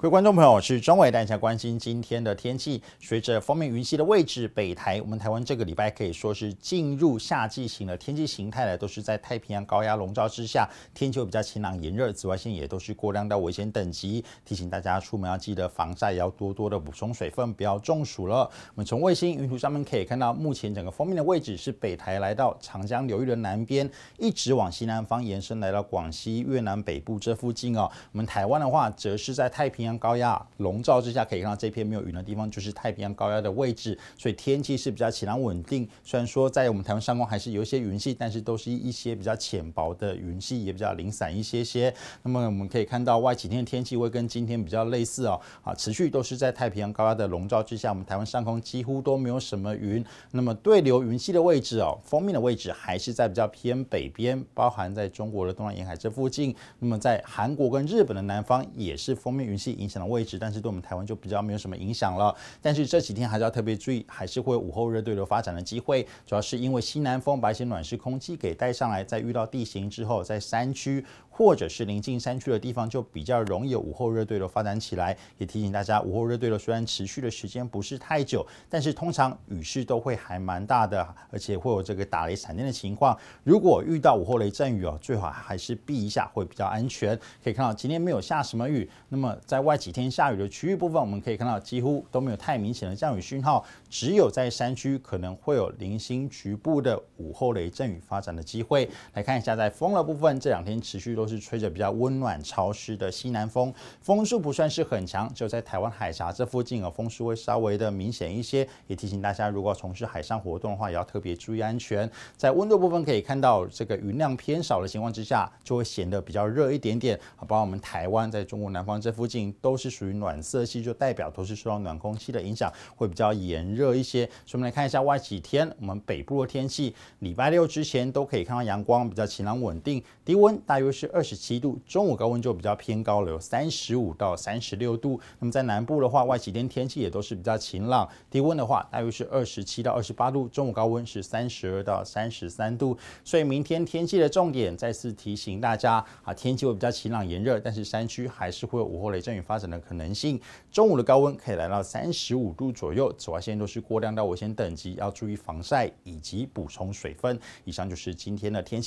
各位观众朋友，我是钟伟，大家关心今天的天气。随着封面云系的位置，北台，我们台湾这个礼拜可以说是进入夏季型的天气形态了，都是在太平洋高压笼罩之下，天气比较晴朗炎热，紫外线也都是过量到危险等级。提醒大家出门要记得防晒，也要多多的补充水分，不要中暑了。我们从卫星云图上面可以看到，目前整个封面的位置是北台来到长江流域的南边，一直往西南方延伸，来到广西、越南北部这附近哦。我们台湾的话，则是在太平洋。高压笼罩之下，可以看到这片没有云的地方就是太平洋高压的位置，所以天气是比较晴朗稳定。虽然说在我们台湾上空还是有一些云系，但是都是一些比较浅薄的云系，也比较零散一些些。那么我们可以看到，外几天的天气会跟今天比较类似哦，啊，持续都是在太平洋高压的笼罩之下，我们台湾上空几乎都没有什么云。那么对流云系的位置哦，封面的位置还是在比较偏北边，包含在中国的东南沿海这附近。那么在韩国跟日本的南方也是封面云系。影响的位置，但是对我们台湾就比较没有什么影响了。但是这几天还是要特别注意，还是会午后热对流发展的机会，主要是因为西南风把一些暖湿空气给带上来，在遇到地形之后，在山区。或者是临近山区的地方，就比较容易有午后热对流发展起来。也提醒大家，午后热对流虽然持续的时间不是太久，但是通常雨势都会还蛮大的，而且会有这个打雷闪电的情况。如果遇到午后雷阵雨哦，最好还是避一下，会比较安全。可以看到今天没有下什么雨，那么在外几天下雨的区域部分，我们可以看到几乎都没有太明显的降雨讯号，只有在山区可能会有零星局部的午后雷阵雨发展的机会。来看一下在风的部分，这两天持续都。是吹着比较温暖潮湿的西南风，风速不算是很强，就在台湾海峡这附近，啊，风速会稍微的明显一些。也提醒大家，如果从事海上活动的话，也要特别注意安全。在温度部分可以看到，这个云量偏少的情况之下，就会显得比较热一点点。包括我们台湾，在中国南方这附近都是属于暖色系，就代表都是受到暖空气的影响，会比较炎热一些。所以我们来看一下，外几天我们北部的天气，礼拜六之前都可以看到阳光比较晴朗稳定，低温大约是二。二十七度，中午高温就比较偏高了，有三十五到三十六度。那么在南部的话，外几天天气也都是比较晴朗，低温的话大约是二十七到二十八度，中午高温是三十二到三十三度。所以明天天气的重点再次提醒大家啊，天气会比较晴朗炎热，但是山区还是会有午后雷阵雨发展的可能性。中午的高温可以来到三十五度左右，紫外线都是过量到危险等级，要注意防晒以及补充水分。以上就是今天的天气。